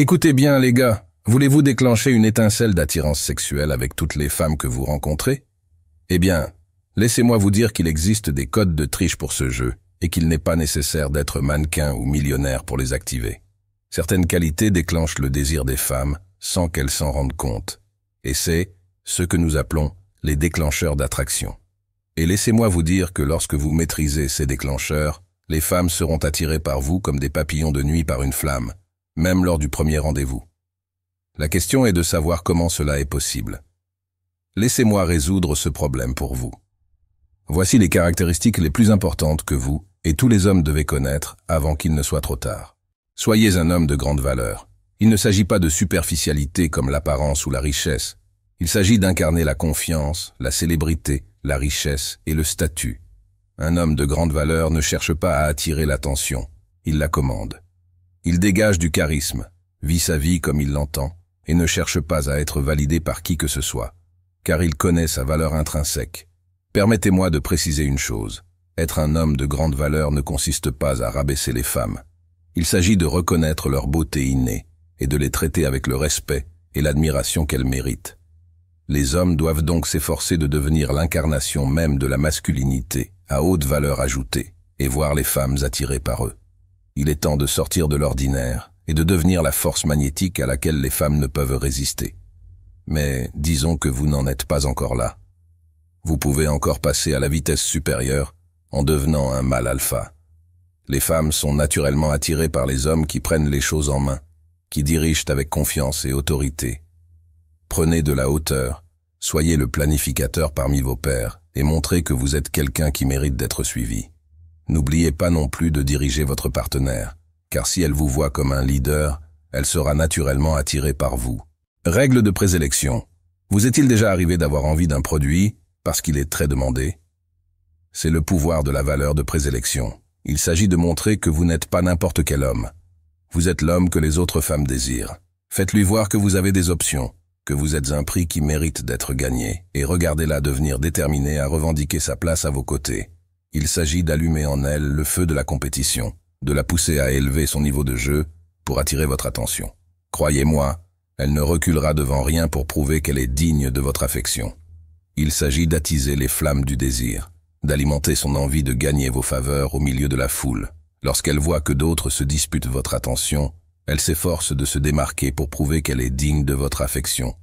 Écoutez bien, les gars, voulez-vous déclencher une étincelle d'attirance sexuelle avec toutes les femmes que vous rencontrez Eh bien, laissez-moi vous dire qu'il existe des codes de triche pour ce jeu et qu'il n'est pas nécessaire d'être mannequin ou millionnaire pour les activer. Certaines qualités déclenchent le désir des femmes sans qu'elles s'en rendent compte. Et c'est ce que nous appelons les déclencheurs d'attraction. Et laissez-moi vous dire que lorsque vous maîtrisez ces déclencheurs, les femmes seront attirées par vous comme des papillons de nuit par une flamme, même lors du premier rendez-vous. La question est de savoir comment cela est possible. Laissez-moi résoudre ce problème pour vous. Voici les caractéristiques les plus importantes que vous et tous les hommes devez connaître avant qu'il ne soit trop tard. Soyez un homme de grande valeur. Il ne s'agit pas de superficialité comme l'apparence ou la richesse. Il s'agit d'incarner la confiance, la célébrité, la richesse et le statut. Un homme de grande valeur ne cherche pas à attirer l'attention, il la commande. Il dégage du charisme, vit sa vie comme il l'entend, et ne cherche pas à être validé par qui que ce soit, car il connaît sa valeur intrinsèque. Permettez-moi de préciser une chose. Être un homme de grande valeur ne consiste pas à rabaisser les femmes. Il s'agit de reconnaître leur beauté innée, et de les traiter avec le respect et l'admiration qu'elles méritent. Les hommes doivent donc s'efforcer de devenir l'incarnation même de la masculinité, à haute valeur ajoutée, et voir les femmes attirées par eux. Il est temps de sortir de l'ordinaire et de devenir la force magnétique à laquelle les femmes ne peuvent résister. Mais disons que vous n'en êtes pas encore là. Vous pouvez encore passer à la vitesse supérieure en devenant un mâle alpha. Les femmes sont naturellement attirées par les hommes qui prennent les choses en main, qui dirigent avec confiance et autorité. Prenez de la hauteur, soyez le planificateur parmi vos pères et montrez que vous êtes quelqu'un qui mérite d'être suivi. N'oubliez pas non plus de diriger votre partenaire, car si elle vous voit comme un leader, elle sera naturellement attirée par vous. Règle de présélection. Vous est-il déjà arrivé d'avoir envie d'un produit parce qu'il est très demandé C'est le pouvoir de la valeur de présélection. Il s'agit de montrer que vous n'êtes pas n'importe quel homme. Vous êtes l'homme que les autres femmes désirent. Faites-lui voir que vous avez des options, que vous êtes un prix qui mérite d'être gagné, et regardez-la devenir déterminée à revendiquer sa place à vos côtés. Il s'agit d'allumer en elle le feu de la compétition, de la pousser à élever son niveau de jeu pour attirer votre attention. Croyez-moi, elle ne reculera devant rien pour prouver qu'elle est digne de votre affection. Il s'agit d'attiser les flammes du désir, d'alimenter son envie de gagner vos faveurs au milieu de la foule. Lorsqu'elle voit que d'autres se disputent votre attention, elle s'efforce de se démarquer pour prouver qu'elle est digne de votre affection.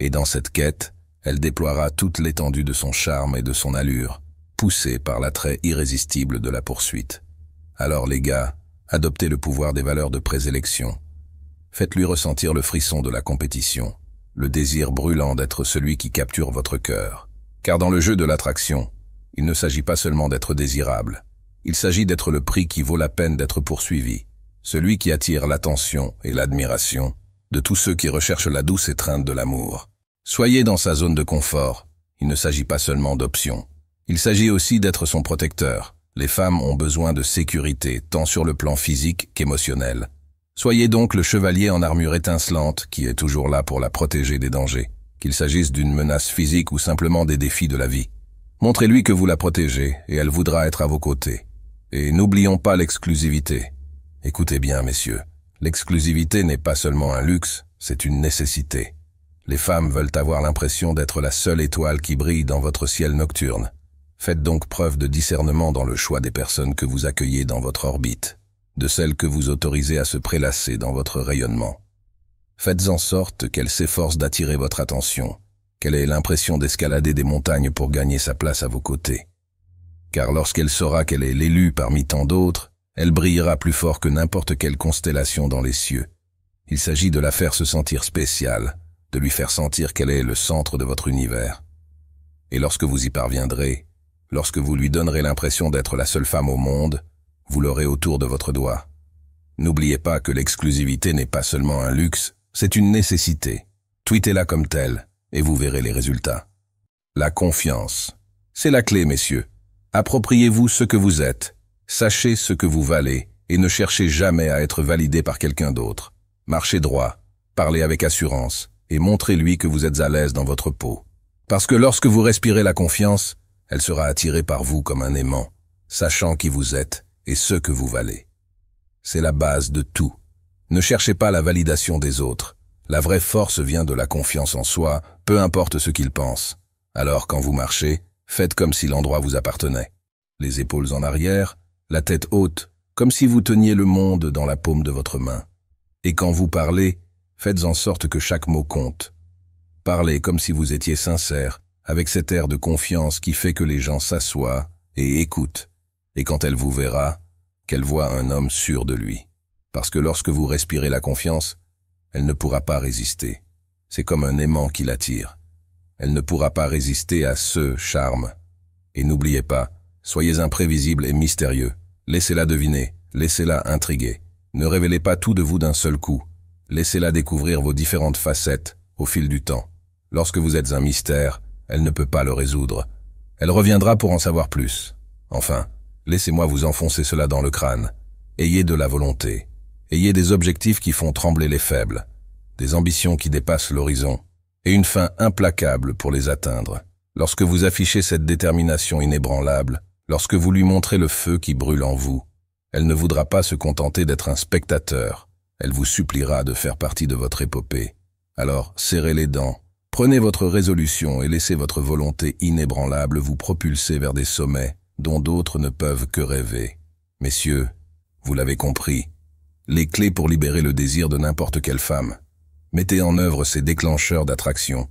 Et dans cette quête, elle déploiera toute l'étendue de son charme et de son allure, poussé par l'attrait irrésistible de la poursuite. Alors les gars, adoptez le pouvoir des valeurs de présélection. Faites-lui ressentir le frisson de la compétition, le désir brûlant d'être celui qui capture votre cœur. Car dans le jeu de l'attraction, il ne s'agit pas seulement d'être désirable, il s'agit d'être le prix qui vaut la peine d'être poursuivi, celui qui attire l'attention et l'admiration de tous ceux qui recherchent la douce étreinte de l'amour. Soyez dans sa zone de confort, il ne s'agit pas seulement d'options. Il s'agit aussi d'être son protecteur. Les femmes ont besoin de sécurité, tant sur le plan physique qu'émotionnel. Soyez donc le chevalier en armure étincelante qui est toujours là pour la protéger des dangers, qu'il s'agisse d'une menace physique ou simplement des défis de la vie. Montrez-lui que vous la protégez et elle voudra être à vos côtés. Et n'oublions pas l'exclusivité. Écoutez bien, messieurs, l'exclusivité n'est pas seulement un luxe, c'est une nécessité. Les femmes veulent avoir l'impression d'être la seule étoile qui brille dans votre ciel nocturne. Faites donc preuve de discernement dans le choix des personnes que vous accueillez dans votre orbite, de celles que vous autorisez à se prélasser dans votre rayonnement. Faites en sorte qu'elle s'efforce d'attirer votre attention, qu'elle ait l'impression d'escalader des montagnes pour gagner sa place à vos côtés. Car lorsqu'elle saura qu'elle est l'élue parmi tant d'autres, elle brillera plus fort que n'importe quelle constellation dans les cieux. Il s'agit de la faire se sentir spéciale, de lui faire sentir qu'elle est le centre de votre univers. Et lorsque vous y parviendrez, Lorsque vous lui donnerez l'impression d'être la seule femme au monde, vous l'aurez autour de votre doigt. N'oubliez pas que l'exclusivité n'est pas seulement un luxe, c'est une nécessité. Tweetez-la comme telle, et vous verrez les résultats. La confiance. C'est la clé, messieurs. Appropriez-vous ce que vous êtes, sachez ce que vous valez, et ne cherchez jamais à être validé par quelqu'un d'autre. Marchez droit, parlez avec assurance, et montrez-lui que vous êtes à l'aise dans votre peau. Parce que lorsque vous respirez la confiance, elle sera attirée par vous comme un aimant, sachant qui vous êtes et ce que vous valez. C'est la base de tout. Ne cherchez pas la validation des autres. La vraie force vient de la confiance en soi, peu importe ce qu'ils pensent. Alors quand vous marchez, faites comme si l'endroit vous appartenait. Les épaules en arrière, la tête haute, comme si vous teniez le monde dans la paume de votre main. Et quand vous parlez, faites en sorte que chaque mot compte. Parlez comme si vous étiez sincère, avec cet air de confiance qui fait que les gens s'assoient et écoutent, et quand elle vous verra, qu'elle voit un homme sûr de lui. Parce que lorsque vous respirez la confiance, elle ne pourra pas résister. C'est comme un aimant qui l'attire. Elle ne pourra pas résister à ce charme. Et n'oubliez pas, soyez imprévisible et mystérieux. Laissez-la deviner, laissez-la intriguer. Ne révélez pas tout de vous d'un seul coup. Laissez-la découvrir vos différentes facettes au fil du temps. Lorsque vous êtes un mystère, elle ne peut pas le résoudre. Elle reviendra pour en savoir plus. Enfin, laissez-moi vous enfoncer cela dans le crâne. Ayez de la volonté. Ayez des objectifs qui font trembler les faibles, des ambitions qui dépassent l'horizon, et une fin implacable pour les atteindre. Lorsque vous affichez cette détermination inébranlable, lorsque vous lui montrez le feu qui brûle en vous, elle ne voudra pas se contenter d'être un spectateur, elle vous suppliera de faire partie de votre épopée. Alors serrez les dents, Prenez votre résolution et laissez votre volonté inébranlable vous propulser vers des sommets dont d'autres ne peuvent que rêver. Messieurs, vous l'avez compris, les clés pour libérer le désir de n'importe quelle femme. Mettez en œuvre ces déclencheurs d'attraction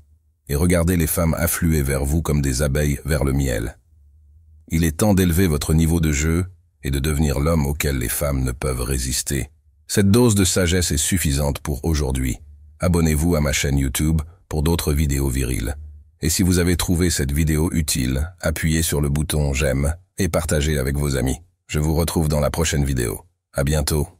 et regardez les femmes affluer vers vous comme des abeilles vers le miel. Il est temps d'élever votre niveau de jeu et de devenir l'homme auquel les femmes ne peuvent résister. Cette dose de sagesse est suffisante pour aujourd'hui. Abonnez-vous à ma chaîne YouTube pour d'autres vidéos viriles. Et si vous avez trouvé cette vidéo utile, appuyez sur le bouton j'aime et partagez avec vos amis. Je vous retrouve dans la prochaine vidéo. À bientôt.